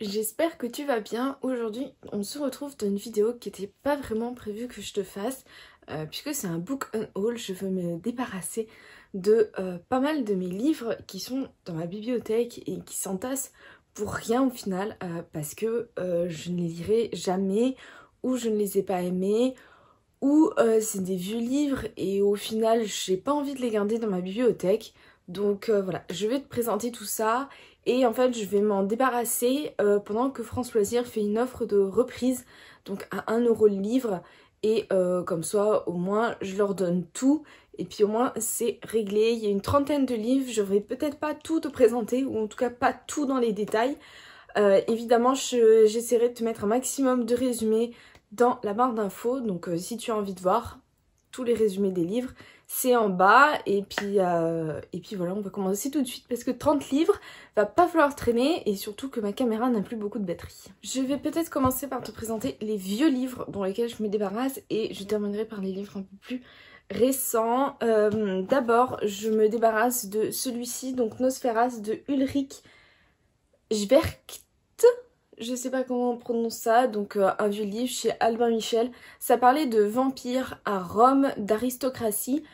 j'espère que tu vas bien. Aujourd'hui, on se retrouve dans une vidéo qui n'était pas vraiment prévue que je te fasse, euh, puisque c'est un book un haul, je veux me débarrasser de euh, pas mal de mes livres qui sont dans ma bibliothèque et qui s'entassent pour rien au final, euh, parce que je ne les lirai jamais, ou je ne les ai pas aimés, ou c'est des vieux livres et au final, j'ai pas envie de les garder dans ma bibliothèque. Donc voilà, je vais te présenter tout ça et en fait je vais m'en débarrasser euh, pendant que France Loisirs fait une offre de reprise donc à 1€ le livre et euh, comme ça au moins je leur donne tout et puis au moins c'est réglé. Il y a une trentaine de livres, je vais peut-être pas tout te présenter ou en tout cas pas tout dans les détails. Euh, évidemment j'essaierai de te mettre un maximum de résumés dans la barre d'infos donc si tu as envie de voir tous les résumés des livres c'est en bas. Et puis, euh, et puis voilà, on va commencer tout de suite parce que 30 livres, va pas falloir traîner et surtout que ma caméra n'a plus beaucoup de batterie. Je vais peut-être commencer par te présenter les vieux livres dans lesquels je me débarrasse et je terminerai par les livres un peu plus récents. Euh, d'abord, je me débarrasse de celui-ci, donc Nosferas de Ulrich Schwercht. je sais pas comment on prononce ça, donc euh, un vieux livre chez Albin Michel. Ça parlait de vampires à Rome, d'aristocratie,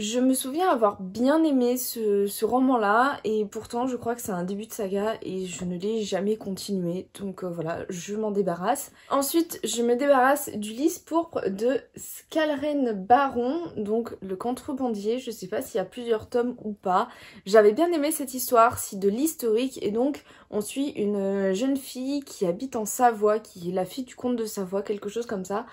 je me souviens avoir bien aimé ce, roman-là, et pourtant je crois que c'est un début de saga et je ne l'ai jamais continué, donc euh, voilà, je m'en débarrasse. Ensuite, je me débarrasse du lys pourpre de Skalren Baron, donc le contrebandier, je sais pas s'il y a plusieurs tomes ou pas. J'avais bien aimé cette histoire, si de l'historique, et donc on suit une euh, jeune fille qui habite en Savoie, qui est la fille du comte de Savoie, quelque chose comme ça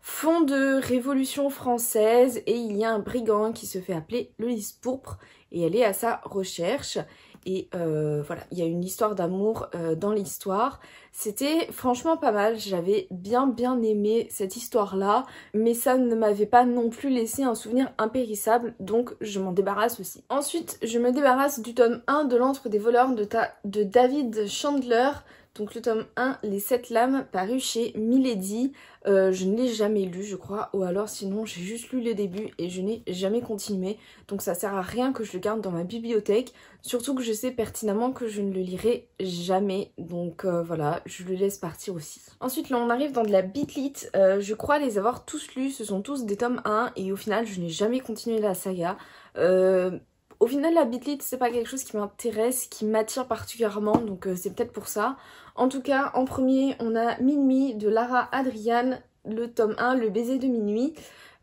fond de Révolution française et il y a un brigand qui se fait appeler le lys pourpre et elle est à sa recherche. Et euh, voilà, il y a une histoire d'amour euh, dans l'histoire. C'était franchement pas mal, j'avais bien bien aimé cette histoire-là, mais ça ne m'avait pas non plus laissé un souvenir impérissable, donc je m'en débarrasse aussi. Ensuite, je me débarrasse du tome 1 de L'Antre des voleurs de, de David Chandler, donc le tome 1, Les 7 lames, paru chez Milady. Euh, je ne l'ai jamais lu, je crois, ou alors sinon j'ai juste lu le début et je n'ai jamais continué. Donc ça sert à rien que je le garde dans ma bibliothèque, surtout que je sais pertinemment que je ne le lirai jamais. Donc euh, voilà, je le laisse partir aussi. Ensuite là on arrive dans de la bitlite. Euh, je crois les avoir tous lus, ce sont tous des tomes 1 et au final je n'ai jamais continué la saga. Euh, au final, la bitlite, c'est pas quelque chose qui m'intéresse, qui m'attire particulièrement, donc euh, c'est peut-être pour ça. En tout cas, en premier, on a Minuit de Lara Adrian, le tome 1, Le baiser de minuit.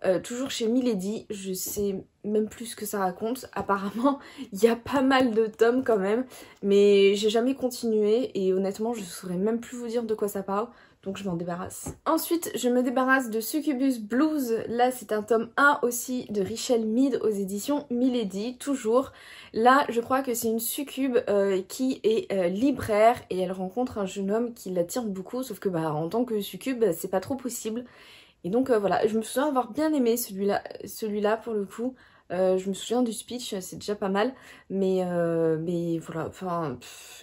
Euh, toujours chez Milady, je sais même plus ce que ça raconte. Apparemment, il y a pas mal de tomes quand même, mais j'ai jamais continué et honnêtement, je saurais même plus vous dire de quoi ça parle donc je m'en débarrasse. Ensuite, je me débarrasse de Succubus Blues. Là, c'est un tome 1 aussi de Richelle Mead aux éditions Milady, toujours. Là, je crois que c'est une succube euh, qui est euh, libraire et elle rencontre un jeune homme qui l'attire beaucoup, sauf que bah, en tant que succube, c'est pas trop possible. Et donc euh, voilà, je me souviens avoir bien aimé celui-là celui pour le coup. Euh, je me souviens du speech, c'est déjà pas mal, mais, euh, mais voilà, enfin,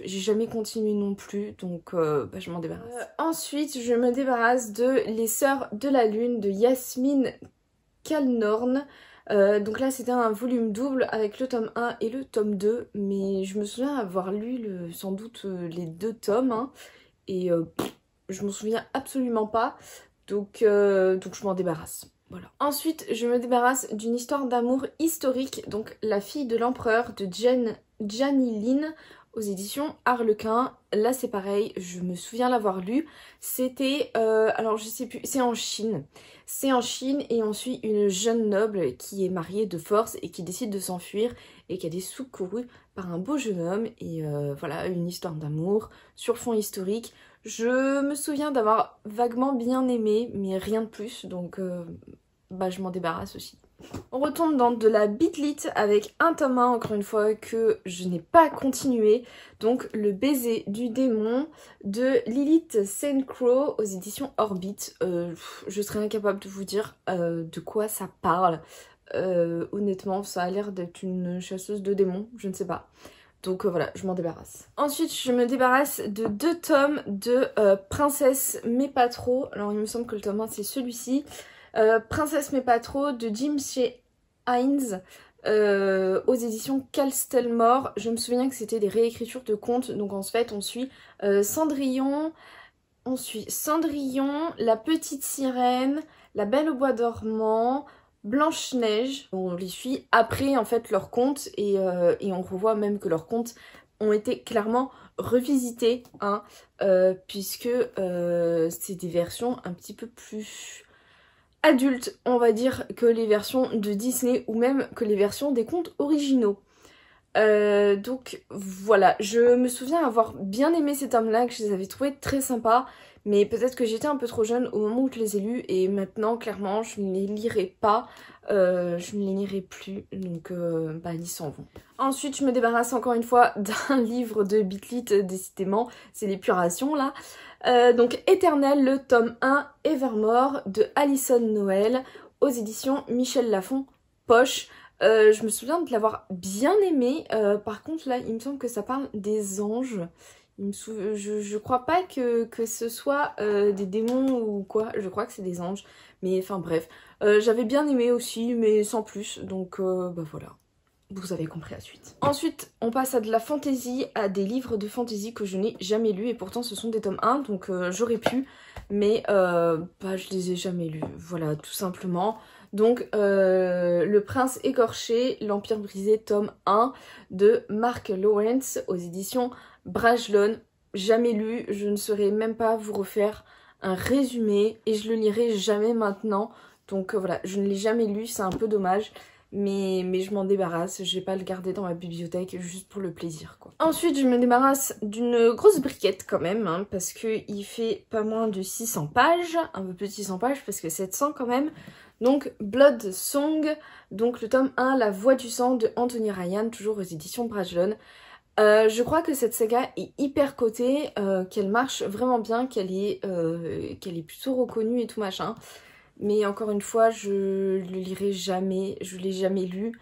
j'ai jamais continué non plus, donc euh, bah, je m'en débarrasse. ensuite, je me débarrasse de Les Sœurs de la Lune de Yasmine Kalnorn. donc là c'était un volume double avec le tome 1 et le tome 2 mais je me souviens avoir lu sans doute les deux tomes hein, et je m'en souviens absolument pas donc, donc je m'en débarrasse. Ensuite, je me débarrasse d'une histoire d'amour historique, donc La fille de l'empereur de Janilin aux éditions Harlequin. Là, c'est pareil, je me souviens l'avoir lu. C'était, euh, alors je sais plus, c'est en Chine. C'est en Chine et on suit une jeune noble qui est mariée de force et qui décide de s'enfuir et qui a des secourue par un beau jeune homme. Et euh, voilà, une histoire d'amour sur fond historique. Je me souviens d'avoir vaguement bien aimé, mais rien de plus, donc euh, bah, je m'en débarrasse aussi. On retombe dans de la bitlite avec un tome 1 encore une fois que je n'ai pas continué. Donc le baiser du démon de Lilith Saint Crow aux éditions Orbit. Euh, je serais incapable de vous dire euh, de quoi ça parle. Euh, honnêtement ça a l'air d'être une chasseuse de démons, je ne sais pas. Donc voilà, je m'en débarrasse. Ensuite, je me débarrasse de deux tomes de Princesse mais pas trop. Alors il me semble que le tome 1 c'est celui-ci. Euh, Princesse mais pas trop de Jim chez Heinz euh, aux éditions Calstelmore. Je me souviens que c'était des réécritures de contes, donc en fait on suit euh, Cendrillon, on suit Cendrillon, La Petite Sirène, La Belle au Bois dormant, Blanche-Neige. On les suit après en fait leurs contes et, on revoit même que leurs contes ont été clairement revisités, hein, puisque c'est des versions un petit peu plus adultes, on va dire, que les versions de Disney ou même que les versions des contes originaux. Euh, donc voilà, je me souviens avoir bien aimé ces homme là que je les avais trouvés très sympas, mais peut-être que j'étais un peu trop jeune au moment où je les ai lus, et maintenant, clairement, je ne les lirai pas, euh, je ne les lirai plus, donc euh, bah, ils s'en vont. Ensuite, je me débarrasse encore une fois d'un livre de Bitlit, décidément, c'est l'épuration là. Euh, donc Éternel, le tome 1, Evermore, de Alison Noël, aux éditions Michel Lafon, poche. Euh, je me souviens de l'avoir bien aimé, euh, par contre là il me semble que ça parle des anges. je, je, crois pas que, que ce soit des démons ou quoi, je crois que c'est des anges. Mais enfin bref, j'avais bien aimé aussi, mais sans plus, donc bah voilà vous avez compris la suite. Ensuite, on passe à de la fantaisie, à des livres de fantaisie que je n'ai jamais lus et pourtant ce sont des tomes 1, donc euh, j'aurais pu, mais euh, bah, je les ai jamais lus, voilà, tout simplement. Donc, euh, Le Prince écorché, L'Empire brisé, tome 1 de Mark Lawrence aux éditions Brajlon. Jamais lu, je ne saurais même pas vous refaire un résumé et je le lirai jamais maintenant. Donc euh, voilà, je ne l'ai jamais lu, c'est un peu dommage mais, je m'en débarrasse, je vais pas le garder dans ma bibliothèque juste pour le plaisir quoi. Ensuite je me débarrasse d'une grosse briquette quand même, hein, parce qu'il fait pas moins de 600 pages, un peu plus de 600 pages parce que 700 quand même, donc Blood Song, donc le tome 1, La Voix du Sang de Anthony Ryan, toujours aux éditions Brajlon. Euh, je crois que cette saga est hyper cotée, euh, qu'elle marche vraiment bien, qu'elle est, euh, est plutôt reconnue et tout machin. Mais encore une fois, je le lirai jamais, je l'ai jamais lu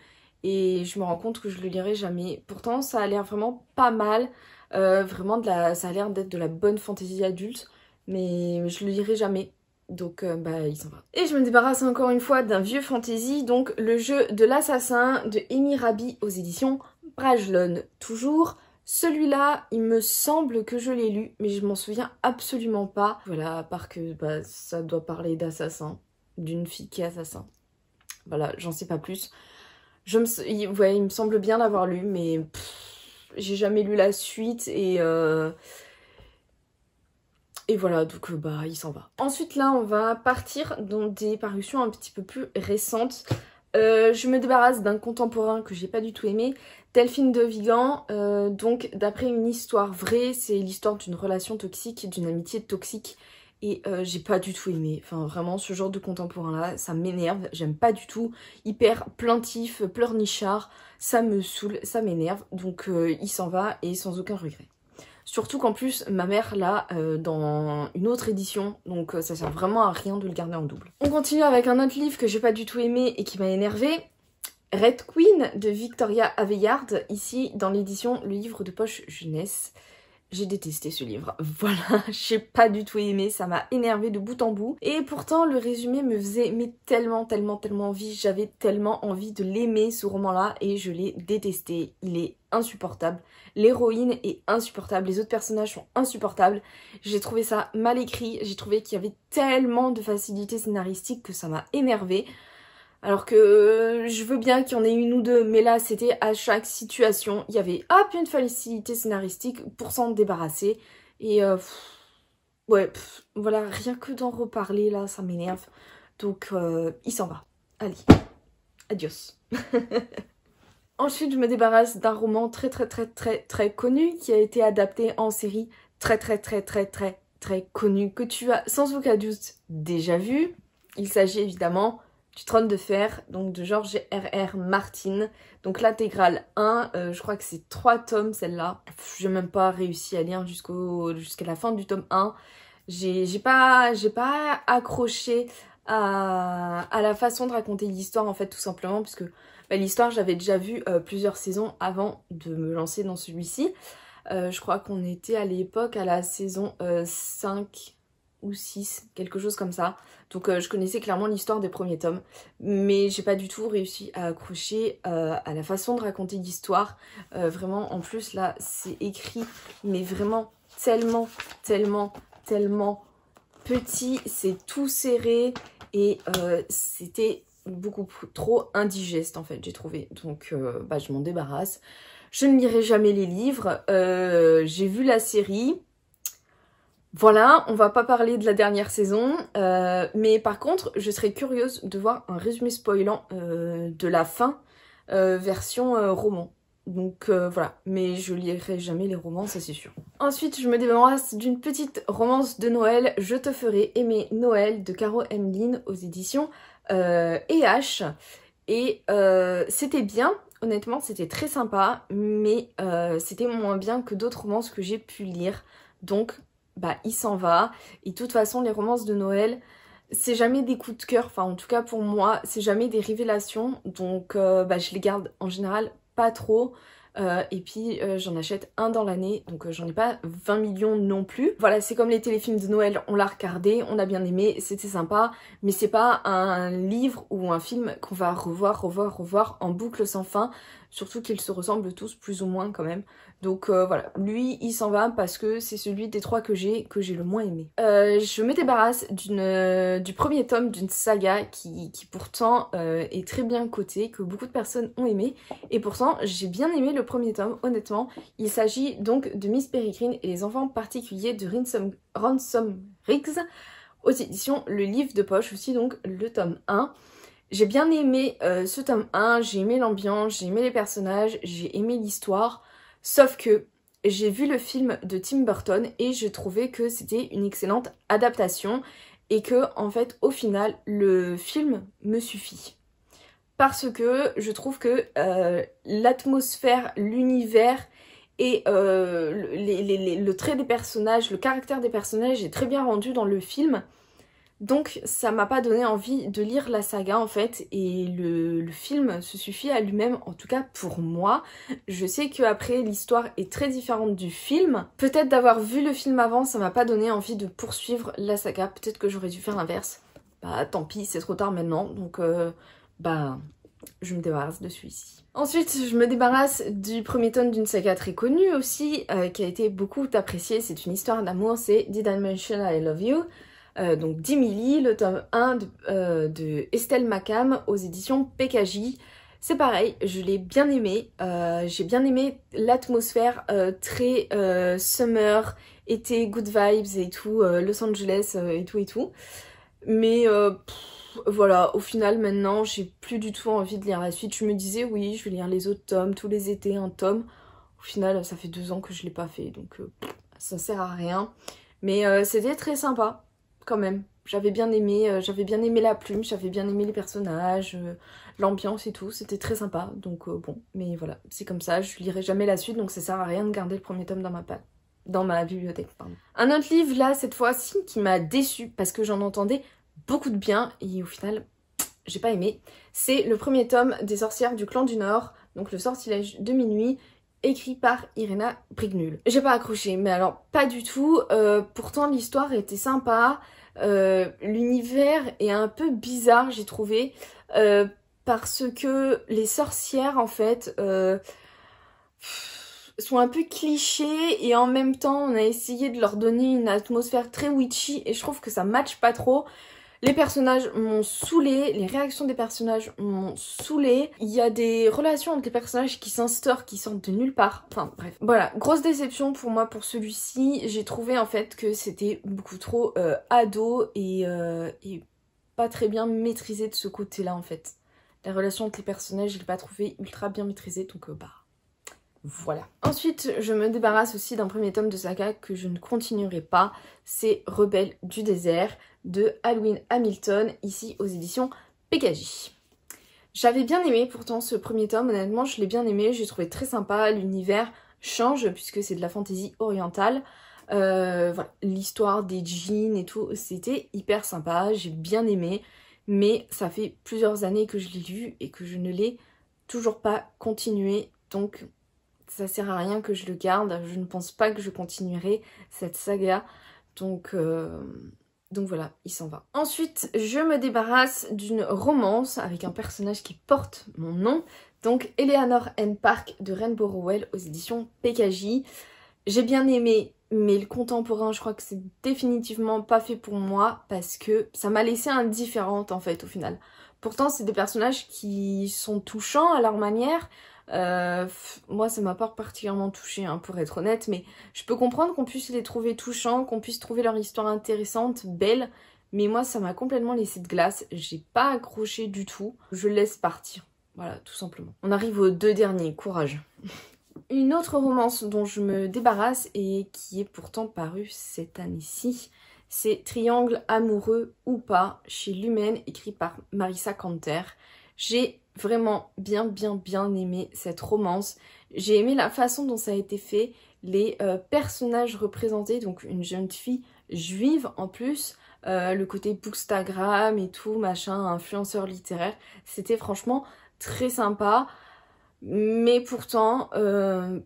et je me rends compte que je le lirai jamais. Pourtant, ça a l'air vraiment pas mal, euh, vraiment de ça a l'air d'être de la bonne fantaisie adulte, mais je le lirai jamais. Donc euh, bah il s'en va. Et je me débarrasse encore une fois d'un vieux fantasy, donc le jeu de l'assassin de Amy Rabi aux éditions Bragelonne. Toujours celui-là, il me semble que je l'ai lu, mais je m'en souviens absolument pas. Voilà, à part que bah, ça doit parler d'assassin, d'une fille qui est assassin. Voilà, j'en sais pas plus. Je me... Ouais, il me semble bien l'avoir lu, mais j'ai jamais lu la suite et... Euh, et voilà, donc bah il s'en va. Ensuite là, on va partir dans des parutions un petit peu plus récentes. Euh, je me débarrasse d'un contemporain que j'ai pas du tout aimé, Delphine de Vigan. Euh, donc d'après une histoire vraie, c'est l'histoire d'une relation toxique, d'une amitié toxique. Et euh, j'ai pas du tout aimé. Enfin vraiment ce genre de contemporain là, ça m'énerve, j'aime pas du tout. Hyper plaintif, pleurnichard, ça me saoule, ça m'énerve. Donc il s'en va et sans aucun regret. Surtout qu'en plus, ma mère l'a euh, dans une autre édition, donc euh, ça sert vraiment à rien de le garder en double. On continue avec un autre livre que j'ai pas du tout aimé et qui m'a énervé. Red Queen de Victoria Aveyard, ici dans l'édition Le livre de poche jeunesse j'ai détesté ce livre. Voilà, j'ai pas du tout aimé, ça m'a énervé de bout en bout. Et pourtant, le résumé me faisait mais tellement, tellement, tellement envie. J'avais tellement envie de l'aimer, ce roman-là, et je l'ai détesté. Il est insupportable. L'héroïne est insupportable, les autres personnages sont insupportables. J'ai trouvé ça mal écrit, j'ai trouvé qu'il y avait tellement de facilité scénaristique que ça m'a énervé. Alors que euh, je veux bien qu'il y en ait une ou deux, mais là c'était à chaque situation, il y avait hop une facilité scénaristique pour s'en débarrasser. Et euh, ouais, voilà, rien que d'en reparler là, ça m'énerve. Donc euh, il s'en va. Allez, adios. Ensuite, je me débarrasse d'un roman très très très très très connu qui a été adapté en série très très très très très très connu que tu as sans aucun doute déjà vu. Il s'agit évidemment du Trône de Fer, donc de Georges R.R. Martin. Donc l'intégrale 1, euh, je crois que c'est 3 tomes celle-là. J'ai même pas réussi à lire jusqu'à la fin du tome 1. J'ai pas, pas accroché à, à, la façon de raconter l'histoire en fait tout simplement Puisque bah, l'histoire j'avais déjà vu euh, plusieurs saisons avant de me lancer dans celui-ci. Euh, je crois qu'on était à l'époque à la saison 5 ou 6, quelque chose comme ça. Donc euh, je connaissais clairement l'histoire des premiers tomes, mais j'ai pas du tout réussi à accrocher euh, à la façon de raconter l'histoire. Euh, vraiment, en plus là, c'est écrit, mais vraiment tellement, tellement, tellement petit, c'est tout serré et c'était beaucoup trop indigeste en fait, j'ai trouvé. Donc bah, je m'en débarrasse. Je ne lirai jamais les livres. j'ai vu la série. Voilà, on va pas parler de la dernière saison, euh, mais par contre, je serais curieuse de voir un résumé spoilant euh, de la fin euh, version roman. Donc voilà, mais je lirai jamais les romans, ça c'est sûr. Ensuite, je me débarrasse d'une petite romance de Noël, Je te ferai aimer Noël de Caro Emlyn aux éditions EH. Et c'était bien, honnêtement, c'était très sympa, mais c'était moins bien que d'autres romances que j'ai pu lire. Donc bah il s'en va. Et de toute façon, les romances de Noël, c'est jamais des coups de cœur, enfin en tout cas pour moi, c'est jamais des révélations, donc euh, bah, je les garde en général pas trop. Euh, et puis euh, j'en achète un dans l'année, donc j'en ai pas 20 millions non plus. Voilà, c'est comme les téléfilms de Noël, on l'a regardé, on a bien aimé, c'était sympa, mais c'est pas un livre ou un film qu'on va revoir, revoir, revoir en boucle sans fin, surtout qu'ils se ressemblent tous plus ou moins quand même. Donc euh, voilà, lui il s'en va parce que c'est celui des trois que j'ai que j'ai le moins aimé. Euh, je me débarrasse euh, du premier tome d'une saga qui, qui pourtant est très bien cotée, que beaucoup de personnes ont aimé, et pourtant j'ai bien aimé le premier tome, honnêtement. Il s'agit donc de Miss Peregrine et les enfants particuliers de Ransom, Ransom Riggs aux éditions Le Livre de Poche, aussi donc le tome 1. J'ai bien aimé ce tome 1, j'ai aimé l'ambiance, j'ai aimé les personnages, j'ai aimé l'histoire. Sauf que j'ai vu le film de Tim Burton et j'ai trouvé que c'était une excellente adaptation et que en fait au final le film me suffit. Parce que je trouve que euh, l'atmosphère, l'univers et euh, le trait des personnages, le caractère des personnages est très bien rendu dans le film. Donc ça m'a pas donné envie de lire la saga en fait et le, film se suffit à lui-même en tout cas pour moi. Je sais qu'après l'histoire est très différente du film. Peut-être d'avoir vu le film avant ça m'a pas donné envie de poursuivre la saga. Peut-être que j'aurais dû faire l'inverse. Bah tant pis c'est trop tard maintenant donc euh, bah je me débarrasse de celui-ci. Ensuite, je me débarrasse du premier tome d'une saga très connue aussi, euh, qui a été beaucoup appréciée. C'est une histoire d'amour, c'est The Dimension I Love You. Euh, donc 10 le tome 1 euh, de, Estelle Macam aux éditions PKJ. C'est pareil, je l'ai bien aimé. Euh, j'ai bien aimé l'atmosphère très summer, été, good vibes et tout, Los Angeles et tout et tout. Mais voilà, au final maintenant, j'ai plus du tout envie de lire la suite. Je me disais oui, je vais lire les autres tomes, tous les étés, un tome. Au final, ça fait deux ans que je l'ai pas fait, donc ça sert à rien. Mais c'était très sympa quand même. J'avais bien aimé, euh, j'avais bien aimé la plume, j'avais bien aimé les personnages, euh, l'ambiance et tout, c'était très sympa. Donc euh, bon, mais voilà, c'est comme ça, je lirai jamais la suite, donc ça sert à rien de garder le premier tome dans ma dans ma bibliothèque. Un autre livre là cette fois-ci qui m'a déçu parce que j'en entendais beaucoup de bien et au final j'ai pas aimé. C'est le premier tome des sorcières du clan du Nord, donc le sortilège de minuit écrit par Irena Brignul. J'ai pas accroché, mais alors pas du tout. Euh, pourtant l'histoire était sympa, euh, l'univers est un peu bizarre j'ai trouvé, euh, parce que les sorcières en fait sont un peu clichés et en même temps on a essayé de leur donner une atmosphère très witchy et je trouve que ça matche pas trop. Les personnages m'ont saoulé, les réactions des personnages m'ont saoulé. Il y a des relations entre les personnages qui s'instaurent, qui sortent de nulle part. Enfin bref. Voilà, grosse déception pour moi pour celui-ci. J'ai trouvé en fait que c'était beaucoup trop euh, ado euh, et, pas très bien maîtrisé de ce côté-là en fait. La relation entre les personnages, je l'ai pas trouvé ultra bien maîtrisée, donc euh, bah voilà. Ensuite, je me débarrasse aussi d'un premier tome de saga que je ne continuerai pas, c'est Rebelle du désert de Halloween Hamilton, ici aux éditions PKJ. J'avais bien aimé pourtant ce premier tome, honnêtement je l'ai bien aimé, j'ai trouvé très sympa, l'univers change puisque c'est de la fantaisie orientale. Euh, l'histoire des jeans et tout, c'était hyper sympa, j'ai bien aimé, mais ça fait plusieurs années que je l'ai lu et que je ne l'ai toujours pas continué, donc ça sert à rien que je le garde, je ne pense pas que je continuerai cette saga, donc... Euh, donc voilà, il s'en va. Ensuite, je me débarrasse d'une romance avec un personnage qui porte mon nom. Donc Eleanor N. Park de Rainbow Rowell aux éditions PKJ. J'ai bien aimé, mais le contemporain, je crois que c'est définitivement pas fait pour moi parce que ça m'a laissé indifférente en fait au final. Pourtant, c'est des personnages qui sont touchants à leur manière, euh, moi, ça m'a pas particulièrement touché, hein, pour être honnête, mais je peux comprendre qu'on puisse les trouver touchants, qu'on puisse trouver leur histoire intéressante, belle, mais moi, ça m'a complètement laissé de glace. J'ai pas accroché du tout. Je laisse partir. Voilà, tout simplement. On arrive aux deux derniers. Courage. Une autre romance dont je me débarrasse et qui est pourtant parue cette année-ci, c'est Triangle amoureux ou pas chez Lumen, écrit par Marissa Canter. J'ai vraiment bien, bien, bien aimé cette romance. J'ai aimé la façon dont ça a été fait, les euh, personnages représentés, donc une jeune fille juive en plus, euh, le côté bookstagram et tout, machin, influenceur littéraire, c'était franchement très sympa, mais pourtant, euh,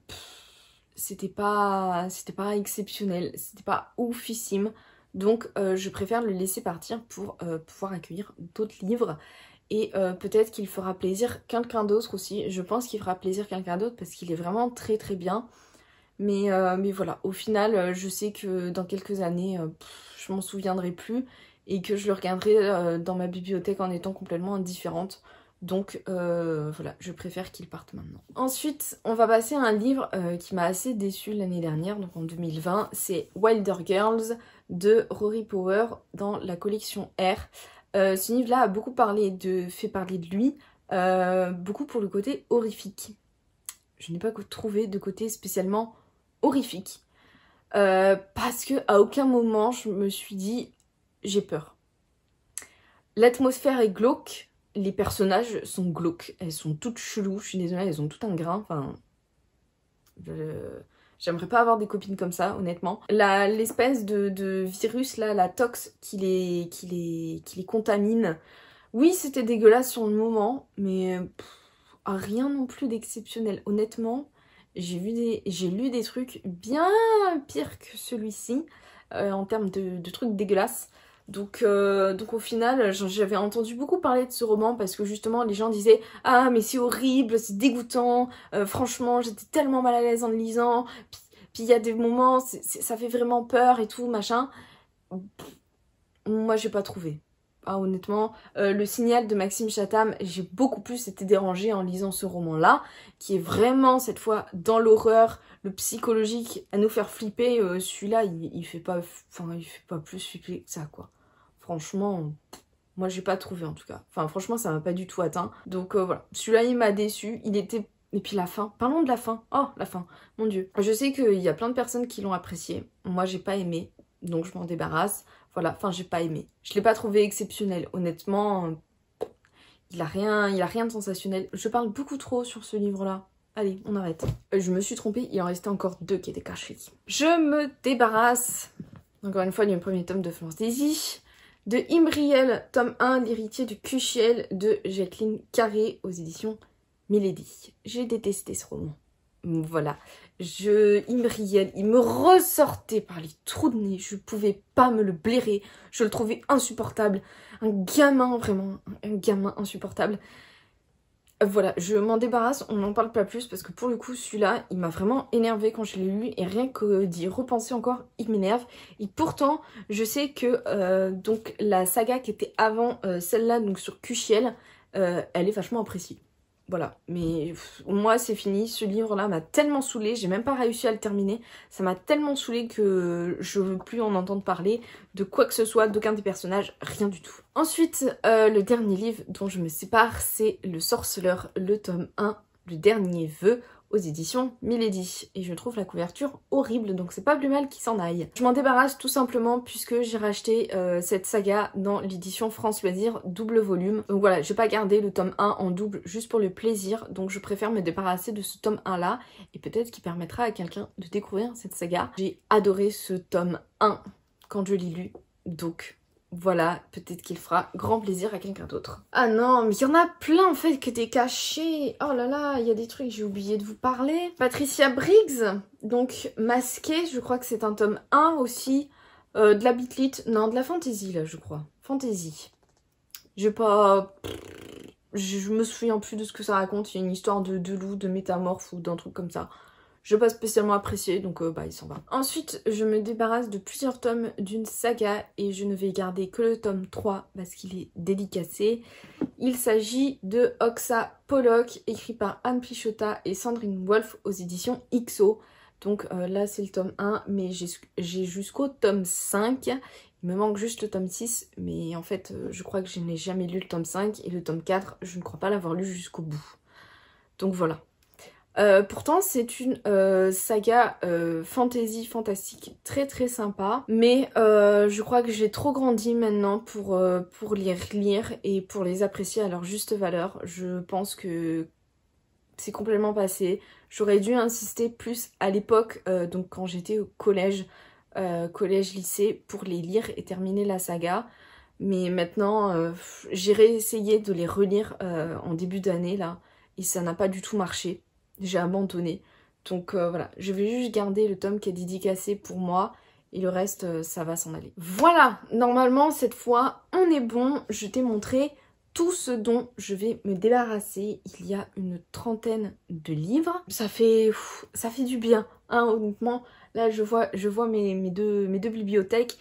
c'était pas, pas exceptionnel, c'était pas oufissime, donc je préfère le laisser partir pour pouvoir accueillir d'autres livres. Et euh, peut-être qu'il fera plaisir quelqu'un d'autre aussi. Je pense qu'il fera plaisir quelqu'un d'autre parce qu'il est vraiment très très bien. Mais, euh, mais voilà, au final, euh, je sais que dans quelques années, je m'en souviendrai plus et que je le regarderai dans ma bibliothèque en étant complètement indifférente. Donc voilà, je préfère qu'il parte maintenant. Ensuite, on va passer à un livre qui m'a assez déçu l'année dernière, donc en 2020. C'est Wilder Girls de Rory Power dans la collection R. Euh, ce livre-là a beaucoup parlé de, fait parler de lui, euh, beaucoup pour le côté horrifique. Je n'ai pas trouvé de côté spécialement horrifique. Euh, parce que à aucun moment je me suis dit j'ai peur. L'atmosphère est glauque, les personnages sont glauques, elles sont toutes cheloues, je suis désolée, elles ont tout un grain, enfin... J'aimerais pas avoir des copines comme ça, honnêtement. L'espèce de, virus là, la tox qui les, contamine. Oui, c'était dégueulasse sur le moment, mais rien non plus d'exceptionnel. Honnêtement, j'ai lu des trucs bien pires que celui-ci euh, en termes de, de trucs dégueulasses. Donc, euh, donc au final, j'avais entendu beaucoup parler de ce roman parce que justement les gens disaient « Ah mais c'est horrible, c'est dégoûtant, euh, franchement j'étais tellement mal à l'aise en le lisant, puis il y a des moments, ça fait vraiment peur et tout, machin. » Moi j'ai pas trouvé. Ah, honnêtement, euh, le signal de Maxime Chatham, j'ai beaucoup plus été dérangée en lisant ce roman-là, qui est vraiment cette fois dans l'horreur, le psychologique à nous faire flipper. Euh, celui-là, il, fait pas, enfin, il fait pas plus flipper que ça, quoi. Franchement, moi, j'ai pas trouvé en tout cas. Enfin, franchement, ça m'a pas du tout atteint. Donc euh, voilà, celui-là, il m'a déçu. Il était et puis la fin, parlons de la fin. Oh, la fin, mon dieu. Je sais qu'il y a plein de personnes qui l'ont apprécié. Moi, j'ai pas aimé, donc je m'en débarrasse. Voilà, enfin j'ai pas aimé. Je l'ai pas trouvé exceptionnel. Honnêtement, euh, il a rien, il a rien de sensationnel. Je parle beaucoup trop sur ce livre-là. Allez, on arrête. Euh, je me suis trompée, il en restait encore deux qui étaient cachés. Je me débarrasse, encore une fois, du premier tome de Daisy, de Imriel, tome 1, l'héritier du Cuchiel de Jacqueline Carré aux éditions Milady. J'ai détesté ce roman. Voilà. Je, il me riait, il me ressortait par les trous de nez. Je ne pouvais pas me le blairer. Je le trouvais insupportable. Un gamin, vraiment, un gamin insupportable. Voilà, je m'en débarrasse, on n'en parle pas plus parce que pour le coup, celui-là, il m'a vraiment énervé quand je l'ai lu et rien que d'y repenser encore, il m'énerve. Et pourtant, je sais que euh, donc la saga qui était avant euh, celle-là, donc sur Cuchiel, euh, elle est vachement appréciée. Voilà, mais moi c'est fini, ce livre-là m'a tellement saoulé, j'ai même pas réussi à le terminer, ça m'a tellement saoulé que je veux plus en entendre parler de quoi que ce soit, d'aucun des personnages, rien du tout. Ensuite, euh, le dernier livre dont je me sépare, c'est Le Sorceleur, le tome 1, le dernier vœu aux éditions Milady. Et je trouve la couverture horrible, donc c'est pas plus mal qu'il s'en aille. Je m'en débarrasse tout simplement puisque j'ai racheté euh, cette saga dans l'édition France Loisirs double volume. Donc voilà, je vais pas garder le tome 1 en double juste pour le plaisir, donc je préfère me débarrasser de ce tome 1 là, et peut-être qu'il permettra à quelqu'un de découvrir cette saga. J'ai adoré ce tome 1 quand je l'ai lu, donc voilà, peut-être qu'il fera grand plaisir à quelqu'un d'autre. Ah non, mais il y en a plein en fait que étaient cachés. Oh là là, il y a des trucs, j'ai oublié de vous parler. Patricia Briggs, donc masquée, je crois que c'est un tome 1 aussi. Euh, de la bitlite, non, de la fantasy, là, je crois. fantasy J'ai pas... Je me souviens plus de ce que ça raconte. Il y a une histoire de, de loup, de métamorphe ou d'un truc comme ça. Je passe pas spécialement apprécié, donc euh, bah, il s'en va. Ensuite, je me débarrasse de plusieurs tomes d'une saga et je ne vais garder que le tome 3 parce qu'il est délicacé. Il s'agit de Oxa Pollock, écrit par Anne Pichota et Sandrine Wolf aux éditions XO. Donc euh, là, c'est le tome 1, mais j'ai jusqu'au tome 5. Il me manque juste le tome 6, mais en fait, euh, je crois que je n'ai jamais lu le tome 5 et le tome 4, je ne crois pas l'avoir lu jusqu'au bout. Donc voilà. Euh, pourtant, c'est une euh, saga euh, fantasy fantastique très très sympa, mais je crois que j'ai trop grandi maintenant pour, pour les relire et pour les apprécier à leur juste valeur. Je pense que c'est complètement passé. J'aurais dû insister plus à l'époque, donc quand j'étais au collège, collège-lycée, pour les lire et terminer la saga. Mais maintenant, j'ai essayer de les relire en début d'année là, et ça n'a pas du tout marché j'ai abandonné. Donc euh, voilà, je vais juste garder le tome qui est dédicacé pour moi et le reste, euh, ça va s'en aller. Voilà, normalement cette fois, on est bon. Je t'ai montré tout ce dont je vais me débarrasser. Il y a une trentaine de livres. Ça fait, ça fait du bien, hein, honnêtement. Là, je vois, je vois mes, mes, deux, mes deux bibliothèques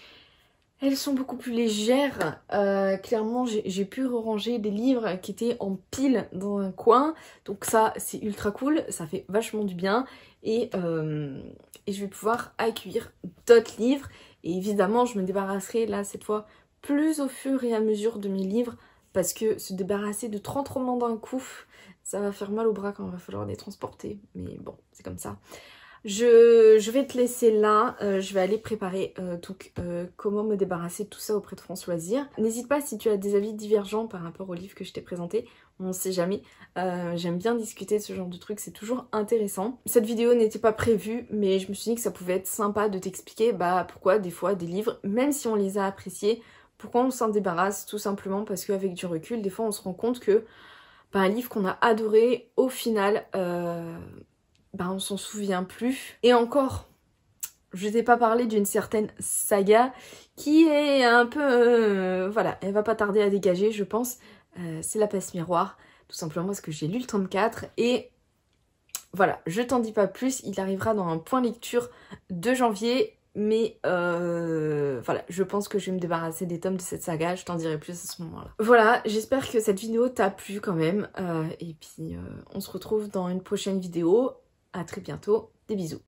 elles sont beaucoup plus légères. Euh, clairement, j'ai pu ranger des livres qui étaient en pile dans un coin. Donc ça, c'est ultra cool. Ça fait vachement du bien. Et, euh, et je vais pouvoir accueillir d'autres livres. Et évidemment, je me débarrasserai là, cette fois, plus au fur et à mesure de mes livres. Parce que se débarrasser de 30 romans d'un coup, ça va faire mal au bras quand il va falloir les transporter. Mais bon, c'est comme ça. Je, vais te laisser là, euh, je vais aller préparer euh, euh, comment me débarrasser de tout ça auprès de François Zir. N'hésite pas si tu as des avis divergents par rapport au livre que je t'ai présenté, on sait jamais. J'aime bien discuter de ce genre de trucs, c'est toujours intéressant. Cette vidéo n'était pas prévue, mais je me suis dit que ça pouvait être sympa de t'expliquer bah, pourquoi des fois des livres, même si on les a appréciés, pourquoi on s'en débarrasse tout simplement parce qu'avec du recul, des fois on se rend compte que bah, un livre qu'on a adoré, au final bah, on s'en souvient plus. Et encore, je t'ai pas parlé d'une certaine saga qui est un peu... Euh, voilà, elle va pas tarder à dégager, je pense. Euh, c'est la passe miroir, tout simplement parce que j'ai lu le 34. et... Voilà, je t'en dis pas plus, il arrivera dans un point lecture de janvier, mais euh, voilà, je pense que je vais me débarrasser des tomes de cette saga, je t'en dirai plus à ce moment-là. Voilà, j'espère que cette vidéo t'a plu quand même, et puis on se retrouve dans une prochaine vidéo à très bientôt, des bisous.